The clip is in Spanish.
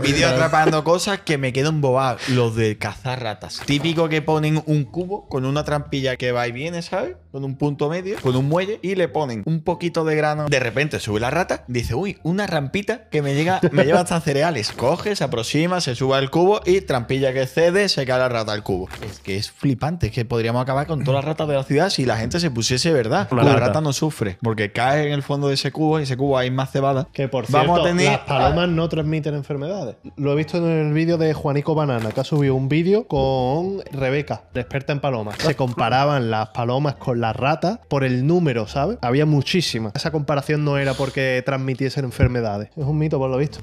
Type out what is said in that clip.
Vídeo atrapando cosas que me quedan bobadas, Los de cazar ratas. Típico que ponen un cubo con una trampilla que va y viene, ¿sabes? Con un punto medio, con un muelle y le ponen un poquito de grano. De repente sube la rata, dice, uy, una rampita que me llega, me lleva hasta cereales. Coge, se aproxima, se sube al cubo y trampilla que cede, se cae la rata al cubo. Es que es flipante, es que podríamos acabar con todas las ratas de la ciudad si la gente se pusiese verdad. La, rata. no sufre, porque cae en el fondo de ese cubo y ese cubo hay más cebada. Que por Vamos cierto, las palomas no transmiten enfermedades. Lo he visto en el vídeo de Juanico Banana, que ha subido un vídeo con Rebeca, la experta en palomas. Se comparaban las palomas con las ratas por el número, ¿sabes? Había muchísimas. Esa comparación no era porque transmitiesen enfermedades. Es un mito, por lo visto.